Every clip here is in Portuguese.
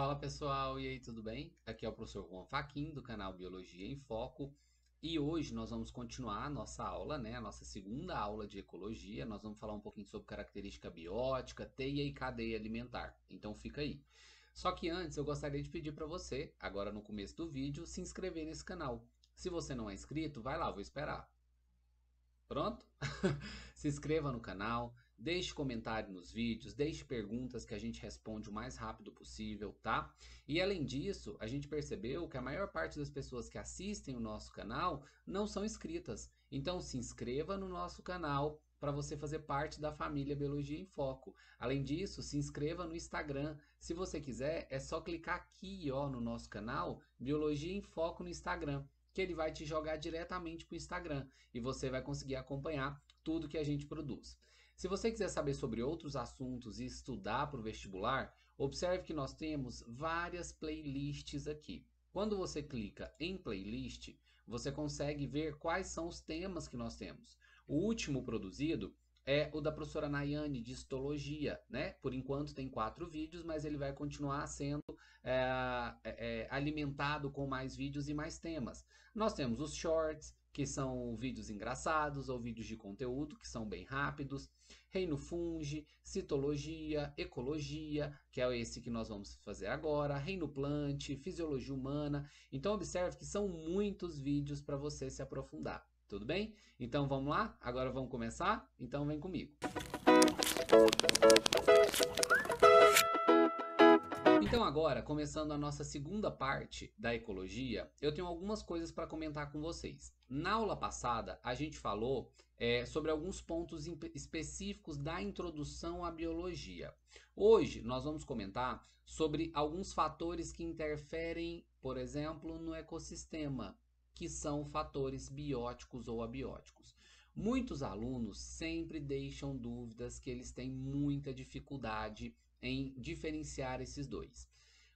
Fala pessoal, e aí, tudo bem? Aqui é o professor Juan Faquin do canal Biologia em Foco e hoje nós vamos continuar a nossa aula, né, a nossa segunda aula de ecologia. Nós vamos falar um pouquinho sobre característica biótica, teia e cadeia alimentar, então fica aí. Só que antes eu gostaria de pedir para você, agora no começo do vídeo, se inscrever nesse canal. Se você não é inscrito, vai lá, vou esperar. Pronto? se inscreva no canal, Deixe comentário nos vídeos, deixe perguntas que a gente responde o mais rápido possível, tá? E além disso, a gente percebeu que a maior parte das pessoas que assistem o nosso canal não são inscritas. Então se inscreva no nosso canal, para você fazer parte da família Biologia em Foco. Além disso, se inscreva no Instagram. Se você quiser, é só clicar aqui ó, no nosso canal Biologia em Foco no Instagram, que ele vai te jogar diretamente para o Instagram e você vai conseguir acompanhar tudo que a gente produz. Se você quiser saber sobre outros assuntos e estudar para o vestibular, observe que nós temos várias playlists aqui. Quando você clica em playlist, você consegue ver quais são os temas que nós temos. O último produzido é o da professora Nayane de histologia, né? Por enquanto tem quatro vídeos, mas ele vai continuar sendo é, é, alimentado com mais vídeos e mais temas. Nós temos os shorts, que são vídeos engraçados ou vídeos de conteúdo que são bem rápidos. Reino Funge, Citologia, Ecologia, que é esse que nós vamos fazer agora, Reino Plante, Fisiologia Humana. Então observe que são muitos vídeos para você se aprofundar, tudo bem? Então vamos lá? Agora vamos começar? Então vem comigo. Música então, agora, começando a nossa segunda parte da ecologia, eu tenho algumas coisas para comentar com vocês. Na aula passada, a gente falou é, sobre alguns pontos específicos da introdução à biologia. Hoje, nós vamos comentar sobre alguns fatores que interferem, por exemplo, no ecossistema, que são fatores bióticos ou abióticos. Muitos alunos sempre deixam dúvidas que eles têm muita dificuldade em diferenciar esses dois.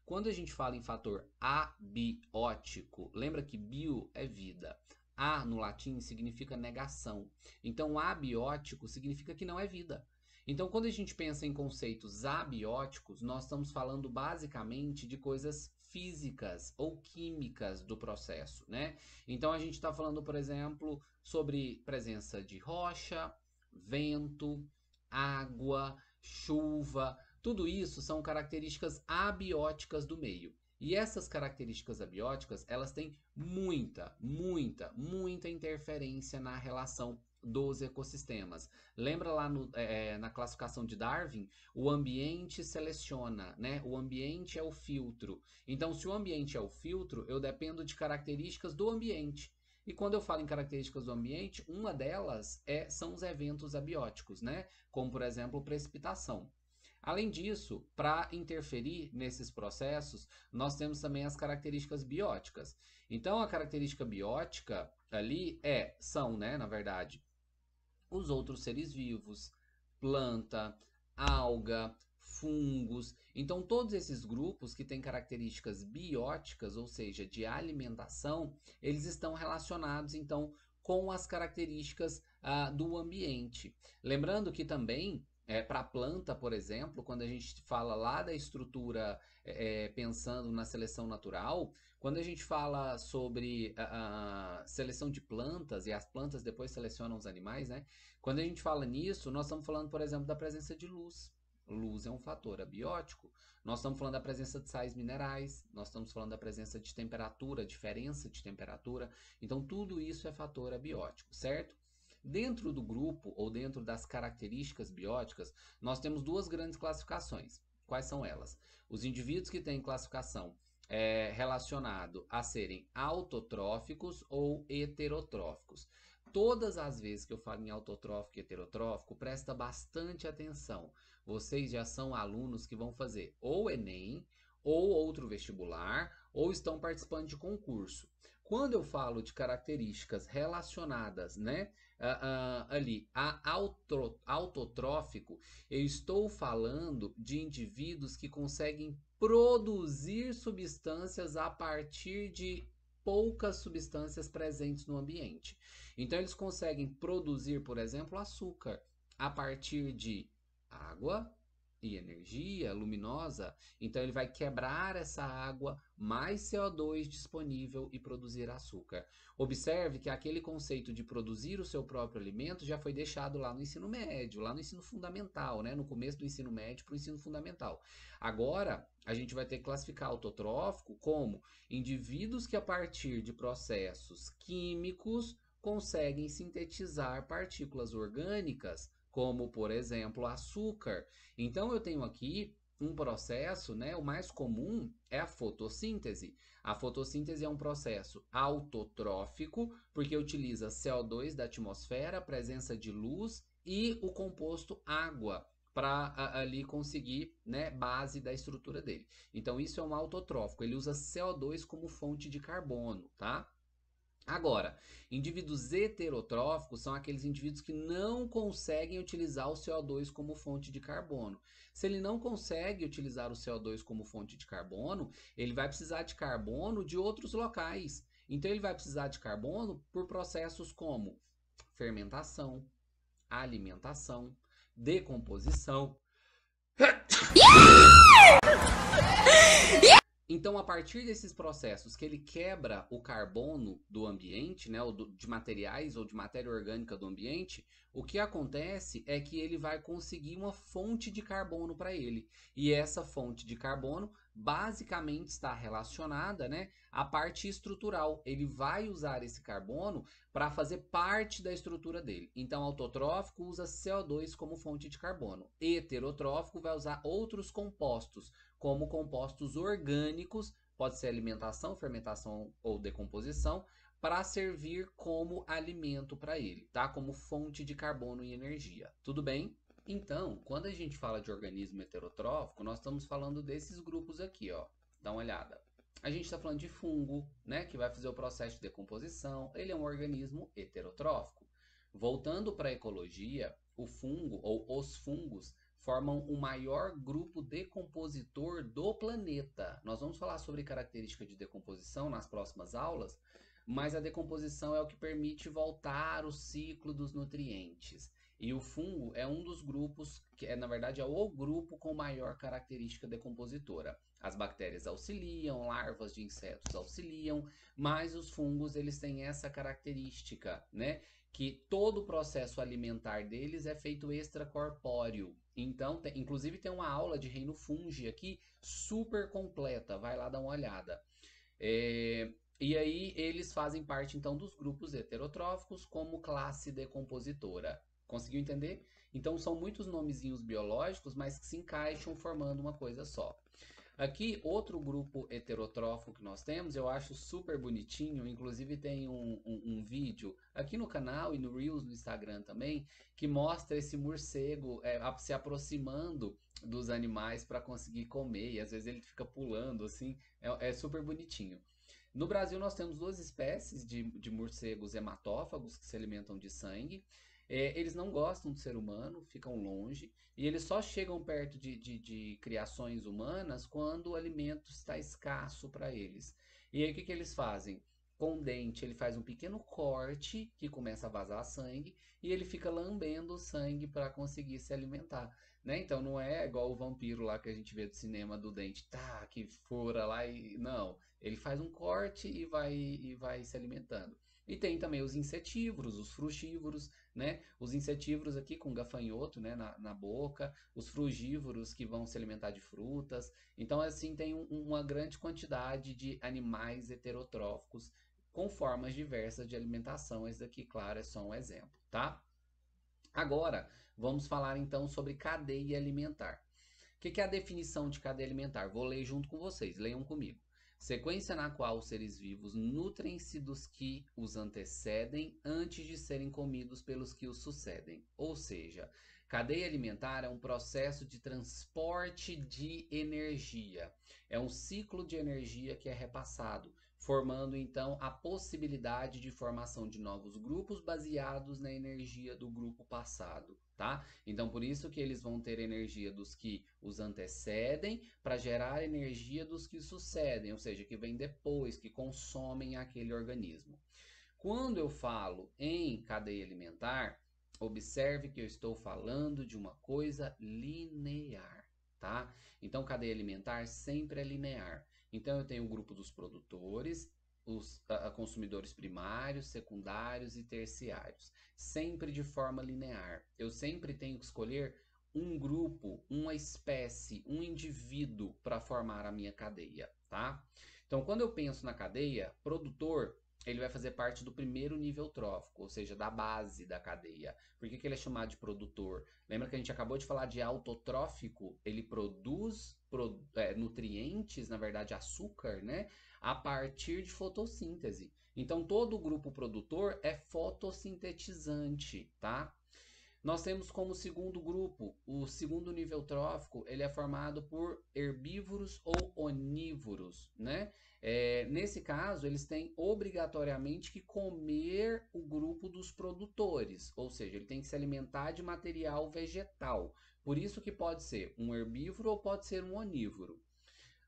Quando a gente fala em fator abiótico, lembra que bio é vida. A no latim significa negação. Então, abiótico significa que não é vida. Então, quando a gente pensa em conceitos abióticos, nós estamos falando basicamente de coisas físicas ou químicas do processo, né? Então, a gente está falando, por exemplo, sobre presença de rocha, vento, água, chuva, tudo isso são características abióticas do meio. E essas características abióticas, elas têm muita, muita, muita interferência na relação dos ecossistemas. Lembra lá no, é, é, na classificação de Darwin? O ambiente seleciona, né? O ambiente é o filtro. Então, se o ambiente é o filtro, eu dependo de características do ambiente. E quando eu falo em características do ambiente, uma delas é, são os eventos abióticos, né? Como, por exemplo, precipitação. Além disso, para interferir nesses processos, nós temos também as características bióticas. Então, a característica biótica ali é, são, né, na verdade, os outros seres vivos, planta, alga, fungos. Então, todos esses grupos que têm características bióticas, ou seja, de alimentação, eles estão relacionados, então, com as características ah, do ambiente. Lembrando que também é, para a planta, por exemplo, quando a gente fala lá da estrutura é, é pensando na seleção natural, quando a gente fala sobre a, a, seleção de plantas, e as plantas depois selecionam os animais, né? Quando a gente fala nisso, nós estamos falando, por exemplo, da presença de luz. Luz é um fator abiótico. Nós estamos falando da presença de sais minerais, nós estamos falando da presença de temperatura, diferença de temperatura. Então, tudo isso é fator abiótico, certo? Dentro do grupo ou dentro das características bióticas, nós temos duas grandes classificações. Quais são elas? Os indivíduos que têm classificação é, relacionado a serem autotróficos ou heterotróficos. Todas as vezes que eu falo em autotrófico e heterotrófico, presta bastante atenção. Vocês já são alunos que vão fazer ou Enem, ou outro vestibular, ou estão participando de concurso. Quando eu falo de características relacionadas né, uh, uh, ali a autotrófico, eu estou falando de indivíduos que conseguem produzir substâncias a partir de poucas substâncias presentes no ambiente. Então, eles conseguem produzir, por exemplo, açúcar a partir de água, e energia luminosa, então ele vai quebrar essa água, mais CO2 disponível e produzir açúcar. Observe que aquele conceito de produzir o seu próprio alimento já foi deixado lá no ensino médio, lá no ensino fundamental, né? no começo do ensino médio para o ensino fundamental. Agora, a gente vai ter que classificar autotrófico como indivíduos que a partir de processos químicos conseguem sintetizar partículas orgânicas como por exemplo açúcar. Então eu tenho aqui um processo, né? O mais comum é a fotossíntese. A fotossíntese é um processo autotrófico, porque utiliza CO2 da atmosfera, presença de luz e o composto água para ali conseguir né, base da estrutura dele. Então, isso é um autotrófico. Ele usa CO2 como fonte de carbono, tá? Agora, indivíduos heterotróficos são aqueles indivíduos que não conseguem utilizar o CO2 como fonte de carbono. Se ele não consegue utilizar o CO2 como fonte de carbono, ele vai precisar de carbono de outros locais. Então, ele vai precisar de carbono por processos como fermentação, alimentação, decomposição. Yeah! Então, a partir desses processos que ele quebra o carbono do ambiente, né, ou do, de materiais ou de matéria orgânica do ambiente, o que acontece é que ele vai conseguir uma fonte de carbono para ele. E essa fonte de carbono basicamente está relacionada né, à parte estrutural. Ele vai usar esse carbono para fazer parte da estrutura dele. Então, autotrófico usa CO2 como fonte de carbono. Heterotrófico vai usar outros compostos, como compostos orgânicos, pode ser alimentação, fermentação ou decomposição, para servir como alimento para ele, tá? Como fonte de carbono e energia. Tudo bem? Então, quando a gente fala de organismo heterotrófico, nós estamos falando desses grupos aqui, ó. Dá uma olhada. A gente está falando de fungo, né, que vai fazer o processo de decomposição. Ele é um organismo heterotrófico. Voltando para a ecologia, o fungo ou os fungos formam o maior grupo decompositor do planeta. Nós vamos falar sobre característica de decomposição nas próximas aulas, mas a decomposição é o que permite voltar o ciclo dos nutrientes. E o fungo é um dos grupos que é, na verdade, é o grupo com maior característica decompositora. As bactérias auxiliam, larvas de insetos auxiliam, mas os fungos eles têm essa característica, né? Que todo o processo alimentar deles é feito extracorpóreo. Então, tem, inclusive tem uma aula de reino fungi aqui super completa. Vai lá dar uma olhada. É, e aí eles fazem parte então dos grupos heterotróficos como classe decompositora. Conseguiu entender? Então são muitos nomezinhos biológicos, mas que se encaixam formando uma coisa só. Aqui, outro grupo heterotrófico que nós temos, eu acho super bonitinho, inclusive tem um, um, um vídeo aqui no canal e no Reels no Instagram também, que mostra esse morcego é, se aproximando dos animais para conseguir comer, e às vezes ele fica pulando assim, é, é super bonitinho. No Brasil, nós temos duas espécies de, de morcegos hematófagos que se alimentam de sangue. É, eles não gostam do ser humano, ficam longe, e eles só chegam perto de, de, de criações humanas quando o alimento está escasso para eles. E aí o que, que eles fazem? Com o dente, ele faz um pequeno corte que começa a vazar sangue e ele fica lambendo o sangue para conseguir se alimentar. Né? Então não é igual o vampiro lá que a gente vê do cinema do dente, tá, que fura lá e. Não. Ele faz um corte e vai, e vai se alimentando. E tem também os insetívoros, os frugívoros, né? Os insetívoros aqui com gafanhoto, né, na, na boca, os frugívoros que vão se alimentar de frutas. Então, assim, tem um, uma grande quantidade de animais heterotróficos com formas diversas de alimentação. Esse daqui, claro, é só um exemplo, tá? Agora, vamos falar então sobre cadeia alimentar. O que, que é a definição de cadeia alimentar? Vou ler junto com vocês, leiam comigo sequência na qual os seres vivos nutrem-se dos que os antecedem antes de serem comidos pelos que os sucedem. Ou seja, cadeia alimentar é um processo de transporte de energia, é um ciclo de energia que é repassado formando então a possibilidade de formação de novos grupos baseados na energia do grupo passado, tá? Então por isso que eles vão ter energia dos que os antecedem para gerar energia dos que sucedem, ou seja, que vem depois, que consomem aquele organismo. Quando eu falo em cadeia alimentar, observe que eu estou falando de uma coisa linear, tá? Então cadeia alimentar sempre é linear. Então eu tenho o grupo dos produtores, os consumidores primários, secundários e terciários, sempre de forma linear. Eu sempre tenho que escolher um grupo, uma espécie, um indivíduo para formar a minha cadeia, tá? Então, quando eu penso na cadeia, produtor, ele vai fazer parte do primeiro nível trófico, ou seja, da base da cadeia. Por que, que ele é chamado de produtor? Lembra que a gente acabou de falar de autotrófico? Ele produz é, nutrientes, na verdade açúcar, né, a partir de fotossíntese. Então todo o grupo produtor é fotossintetizante, tá? Nós temos como segundo grupo, o segundo nível trófico, ele é formado por herbívoros ou onívoros, né? É, nesse caso, eles têm obrigatoriamente que comer o grupo dos produtores, ou seja, ele tem que se alimentar de material vegetal, por isso que pode ser um herbívoro ou pode ser um onívoro.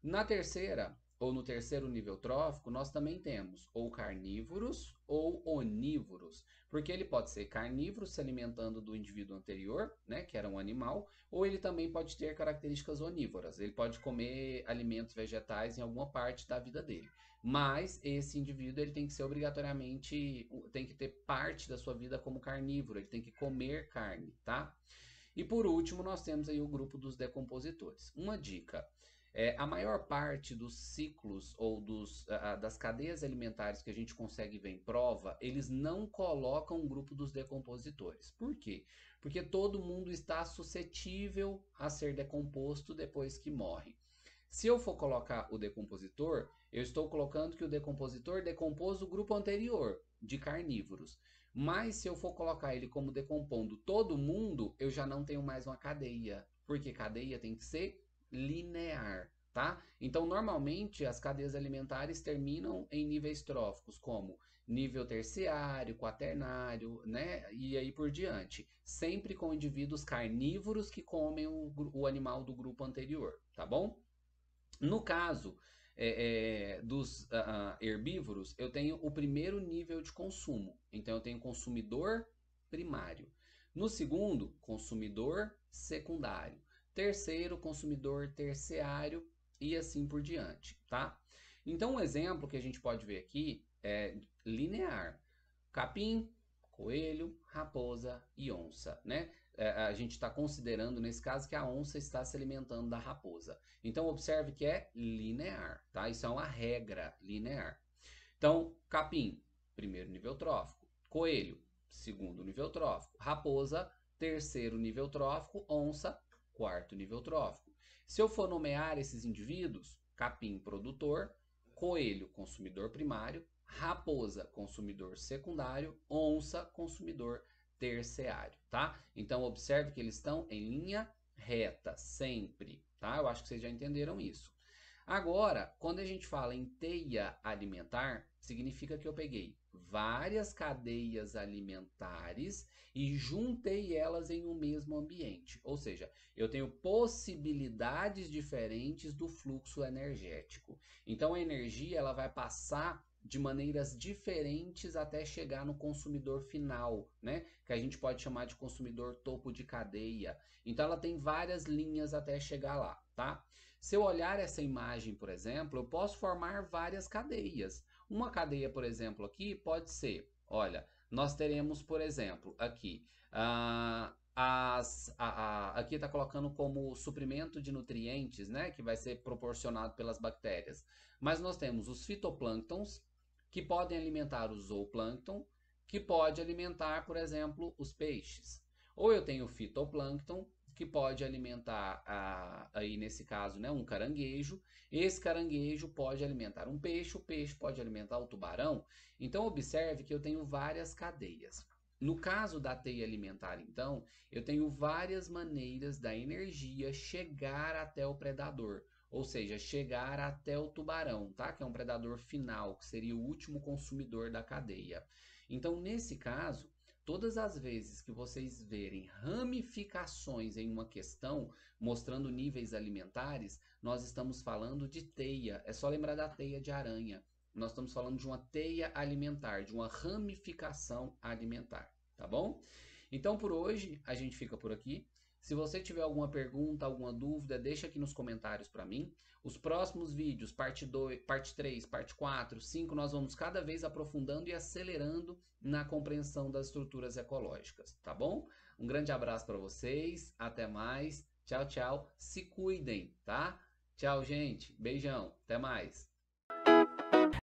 Na terceira, ou no terceiro nível trófico, nós também temos ou carnívoros ou onívoros, porque ele pode ser carnívoro se alimentando do indivíduo anterior, né, que era um animal, ou ele também pode ter características onívoras. Ele pode comer alimentos vegetais em alguma parte da vida dele. Mas esse indivíduo ele tem que ser obrigatoriamente tem que ter parte da sua vida como carnívoro, ele tem que comer carne, tá? E por último, nós temos aí o grupo dos decompositores. Uma dica, é, a maior parte dos ciclos ou dos, a, das cadeias alimentares que a gente consegue ver em prova, eles não colocam o grupo dos decompositores. Por quê? Porque todo mundo está suscetível a ser decomposto depois que morre. Se eu for colocar o decompositor, eu estou colocando que o decompositor decompôs o grupo anterior de carnívoros. Mas se eu for colocar ele como decompondo todo mundo, eu já não tenho mais uma cadeia, porque cadeia tem que ser linear, tá? Então, normalmente, as cadeias alimentares terminam em níveis tróficos, como nível terciário, quaternário, né? E aí por diante. Sempre com indivíduos carnívoros que comem o, o animal do grupo anterior, tá bom? No caso é, é, dos uh, herbívoros, eu tenho o primeiro nível de consumo. Então, eu tenho consumidor primário. No segundo, consumidor secundário. Terceiro, consumidor terciário e assim por diante, tá? Então, um exemplo que a gente pode ver aqui é linear. Capim, coelho, raposa e onça, né? É, é, a gente está considerando nesse caso que a onça está se alimentando da raposa. Então, observe que é linear, tá? Isso é uma regra linear. Então, capim, primeiro nível trófico. Coelho, segundo nível trófico. Raposa, terceiro nível trófico. Onça, quarto nível trófico. Se eu for nomear esses indivíduos, capim produtor, coelho consumidor primário, raposa consumidor secundário, onça consumidor terciário, tá? Então, observe que eles estão em linha reta, sempre, tá? Eu acho que vocês já entenderam isso. Agora, quando a gente fala em teia alimentar, significa que eu peguei várias cadeias alimentares e juntei elas em um mesmo ambiente. Ou seja, eu tenho possibilidades diferentes do fluxo energético. Então a energia ela vai passar de maneiras diferentes até chegar no consumidor final, né? Que a gente pode chamar de consumidor topo de cadeia. Então ela tem várias linhas até chegar lá, tá? Se eu olhar essa imagem, por exemplo, eu posso formar várias cadeias. Uma cadeia, por exemplo, aqui pode ser, olha, nós teremos, por exemplo, aqui uh, as, a, a, aqui está colocando como suprimento de nutrientes, né, que vai ser proporcionado pelas bactérias. Mas nós temos os fitoplânctons, que podem alimentar o zooplâncton, que pode alimentar, por exemplo, os peixes. Ou eu tenho fitoplâncton, que pode alimentar, a, aí nesse caso, né, um caranguejo. Esse caranguejo pode alimentar um peixe, o peixe pode alimentar o tubarão. Então, observe que eu tenho várias cadeias. No caso da teia alimentar, então, eu tenho várias maneiras da energia chegar até o predador ou seja, chegar até o tubarão, tá? Que é um predador final, que seria o último consumidor da cadeia. Então, nesse caso, todas as vezes que vocês verem ramificações em uma questão mostrando níveis alimentares, nós estamos falando de teia. É só lembrar da teia de aranha. Nós estamos falando de uma teia alimentar, de uma ramificação alimentar, tá bom? Então, por hoje, a gente fica por aqui. Se você tiver alguma pergunta, alguma dúvida, deixa aqui nos comentários para mim. Os próximos vídeos, parte 2, parte 3, parte 4, 5, nós vamos cada vez aprofundando e acelerando na compreensão das estruturas ecológicas, tá bom? Um grande abraço para vocês, até mais. Tchau, tchau. Se cuidem, tá? Tchau, gente. Beijão. Até mais.